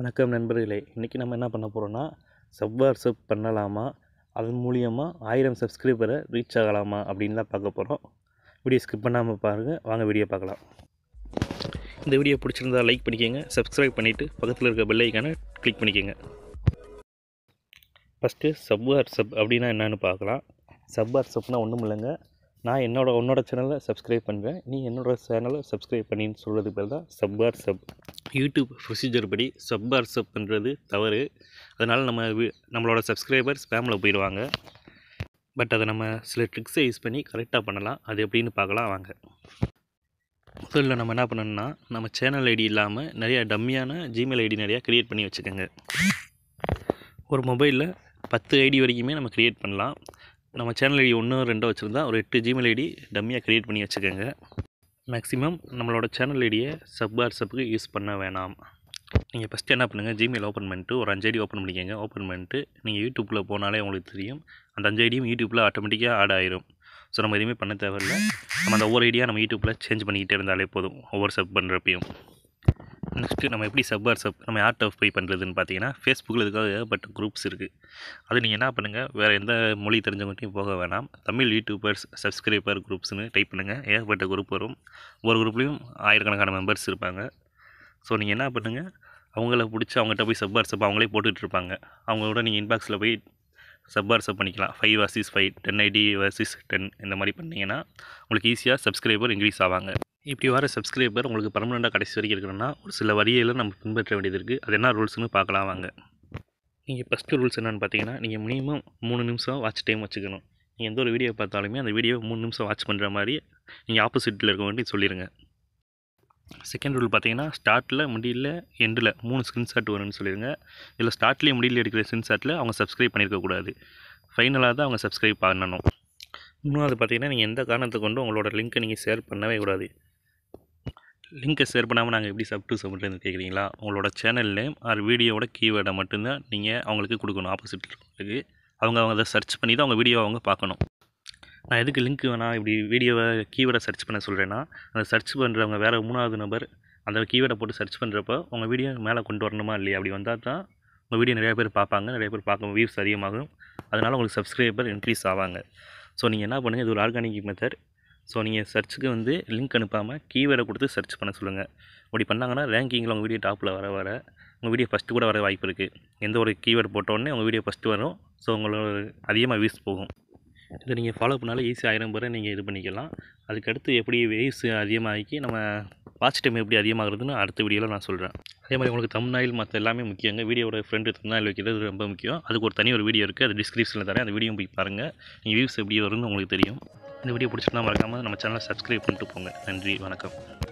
வணக்கம் நண்பர்களே இன்றைக்கி நம்ம என்ன பண்ண போகிறோன்னா சப் பண்ணலாமா அதன் மூலியமாக ஆயிரம் சப்ஸ்கிரைபரை ரீச் ஆகலாமா அப்படின்னு தான் பார்க்க போகிறோம் வீடியோ ஸ்கிப் பண்ணாமல் பாருங்கள் வாங்க வீடியோ பார்க்கலாம் இந்த வீடியோ பிடிச்சிருந்தால் லைக் பண்ணிக்கோங்க சப்ஸ்கிரைப் பண்ணிவிட்டு பக்கத்தில் இருக்க பெல் கிளிக் பண்ணிக்கோங்க ஃபஸ்ட்டு சப் அப்படின்னா என்னென்னு பார்க்கலாம் சப் வாட்ஸ்அப்னால் ஒன்றும் இல்லைங்க நான் என்னோட உன்னோட சேனலை சப்ஸ்கிரைப் பண்ணுவேன் நீ என்னோட சேனலை சப்ஸ்கிரைப் பண்ணின்னு சொல்கிறது பேர் தான் sub or sub YouTube procedure படி சப் ஆர் சப் பண்ணுறது தவறு அதனால் நம்ம நம்மளோட சப்ஸ்கிரைபர் ஸ்பேமில் போயிடுவாங்க பட் அதை நம்ம சில ட்ரிக்ஸை யூஸ் பண்ணி கரெக்டாக பண்ணலாம் அது எப்படின்னு பார்க்கலாம் வாங்க முதல்ல நம்ம என்ன பண்ணணும்னா நம்ம சேனல் ஐடி இல்லாமல் நிறையா டம்மியான ஜிமெயில் ஐடி நிறையா க்ரியேட் பண்ணி வச்சுக்கோங்க ஒரு மொபைலில் பத்து ஐடி வரைக்குமே நம்ம க்ரியேட் பண்ணலாம் நம்ம சேனல் ஐடி ஒன்று ரெண்டோ வச்சுருந்தா ஒரு எட்டு ஜிமெயில் ஐடி டம்மியாக க்ரியேட் பண்ணி வச்சுக்கோங்க மேக்ஸிமம் நம்மளோட சேனல் ஐடியை சப் வாட்ஸ்அப்புக்கு யூஸ் பண்ண வேணாம் நீங்கள் ஃபஸ்ட்டு என்ன பண்ணுங்கள் ஜிமெயில் ஓப்பன் பண்ணிட்டு ஒரு அஞ்சு ஐடி ஓப்பன் பண்ணிக்கோங்க ஓப்பன் பண்ணிட்டு நீங்கள் யூடியூப்பில் போனாலே உங்களுக்கு தெரியும் அந்த அஞ்சு ஐடியும் யூடியூப்பில் ஆட்டோமேட்டிக்காக ஆட் ஆயிரும் ஸோ நம்ம எதுவுமே பண்ண தேவையில்லை நம்ம அந்த ஒவ்வொரு ஐடியாக நம்ம யூடியூப்பில் சேஞ்ச் பண்ணிக்கிட்டே இருந்தாலே போதும் ஒவ்வொரு சப் பண்ணுறப்பையும் நெக்ஸ்ட்டு நம்ம எப்படி சப் ஆர் சப் நம்ம யார்கிட்ட போய் பண்ணுறதுன்னு பார்த்தீங்கன்னா ஃபேஸ்புக்கில் இதுக்காக ஏகப்பட்ட குரூப்ஸ் இருக்குது அது நீங்கள் என்ன பண்ணுங்கள் வேறு எந்த மொழி தெரிஞ்சவங்கட்டையும் போக வேணாம் தமிழ் யூடியூபர்ஸ் சப்ஸ்கிரைபர் குரூப்ஸ்னு டைப் பண்ணுங்கள் ஏகப்பட்ட குரூப் வரும் ஒரு குரூப்லேயும் ஆயிரக்கணக்கான மெம்பர்ஸ் இருப்பாங்க ஸோ நீங்கள் என்ன பண்ணுங்கள் அவங்கள பிடிச்சி அவங்ககிட்ட போய் சப் ஆர் சப் அவங்களே போட்டுகிட்டு இருப்பாங்க அவங்களோட நீங்கள் இன்பாக்ஸில் போய் சப்பார்சப் பண்ணிக்கலாம் five versus five ten ID versus ten இந்த மாதிரி பண்ணிங்கன்னா உங்களுக்கு ஈஸியாக சப்ஸ்கிரைபர் இன்க்ரீஸ் ஆவாங்க இப்படி வர சப்ஸ்கிரைபர் உங்களுக்கு பர்மனெண்ட்டாக கடைசி வரைக்கும் இருக்கணும்னா ஒரு சில வரியில் நம்ம பின்பற்ற வேண்டியது இருக்குது அது என்ன ரூல்ஸ்னு பார்க்கலாம் வாங்க நீங்கள் ஃபஸ்ட்டு ரூல்ஸ் என்னென்னு பார்த்தீங்கன்னா நீங்கள் மினிமம் மூணு நிமிஷம் வாட்ச் டைம் வச்சுக்கணும் நீங்கள் எந்த ஒரு வீடியோ பார்த்தாலுமே அந்த வீடியோ மூணு நிமிஷம் வாட்ச் பண்ணுற மாதிரி நீங்கள் ஆப்போசிட்டில் இருக்க வேண்டிய சொல்லிடுங்க செகண்ட் ரூல் பார்த்தீங்கன்னா ஸ்டார்ட்டில் முடியல எண்டில் மூணு ஸ்க்ரீன்ஷாட் வரும்னு சொல்லிடுங்க இதில் ஸ்டார்ட்லேயே முடியல எடுக்கிற ஸ்க்ரீன்ஷாட்டில் அவங்க சப்ஸ்கிரைப் பண்ணியிருக்கக்கூடாது ஃபைனலாக தான் அவங்க சப்ஸ்கிரைப் பண்ணணும் இன்னும் அது பார்த்தீங்கன்னா நீங்கள் எந்த காரணத்தை கொண்டு உங்களோட லிங்க்கை நீங்கள் ஷேர் பண்ணவே கூடாது லிங்க்கை ஷேர் பண்ணாமல் நாங்கள் எப்படி சப் டு சப்மிட்லேருந்து கேட்குறீங்களா உங்களோட சேனல் நேம் ஆர் வீடியோவோட கீவேர்டை மட்டும்தான் நீங்கள் அவங்களுக்கு கொடுக்கணும் ஆப்போசிட் அவங்க அவங்க அதை சர்ச் பண்ணி தான் அவங்க வீடியோவை அவங்க பார்க்கணும் நான் எதுக்கு லிங்க் வேணால் இப்படி வீடியோவை கீவேர்டை சர்ச் பண்ண சொல்கிறேன்னா அந்த சர்ச் பண்ணுறவங்க வேறு மூணாவது நபர் அந்த கீவேர்டை போட்டு சர்ச் பண்ணுறப்போ உங்கள் வீடியோ மேலே கொண்டு வரணுமா இல்லையா அப்படி வந்தால் தான் உங்கள் வீடியோ நிறைய பேர் பார்ப்பாங்க நிறைய பேர் பார்க்கும் வியூஸ் அதிகமாகும் அதனால் உங்களுக்கு சப்ஸ்கிரைபர் இன்க்ரீஸ் ஆவாங்க ஸோ நீங்கள் என்ன பண்ணுங்கள் இது ஒரு ஆர்கானிக் மெத்தட் ஸோ நீங்கள் சர்ச்சுக்கு வந்து லிங்க் அனுப்பாமல் கீவேர்டை கொடுத்து சர்ச் பண்ண சொல்லுங்கள் அப்படி பண்ணாங்கன்னா ரேங்கிங்கில் உங்கள் வீடியோ டாப்பில் வர வர உங்கள் வீடியோ ஃபஸ்ட்டு கூட வர வாய்ப்பு இருக்குது எந்த ஒரு கீவேர்டு போட்டோடனே உங்கள் வீடியோ ஃபஸ்ட்டு வரும் ஸோ உங்களோட அதிகமாக வியூஸ் போகும் இதை நீங்கள் ஃபாலோ பண்ணாலும் ஈஸி ஆயிரம் பேரை நீங்கள் இது பண்ணிக்கலாம் அதுக்கடுத்து எப்படி வேவ்ஸ் அதிகமாகி நம்ம வாட்ச் டைம் எப்படி அதிகமாகிறதுன்னு அடுத்த வீடியோவில் நான் சொல்கிறேன் அதே மாதிரி உங்களுக்கு தமிழ்நாயில் மற்ற எல்லாமே முக்கியங்க வீடியோட ஃப்ரெண்டு தமிழ்நாயில் வைக்கிறது ரொம்ப முக்கியம் அதுக்கு ஒரு தனி ஒரு வீடியோ இருக்குது அது டிஸ்கிரிப்ஷனில் தரேன் அந்த வீடியோ போய் பாருங்கள் நீங்கள் வியூஸ் எப்படி வரும்னு உங்களுக்கு தெரியும் இந்த வீடியோ பிடிச்சிருந்தா மறக்காமல் நம்ம சேனலை சப்ஸ்கிரைப் பண்ணிட்டு போங்க நன்றி வணக்கம்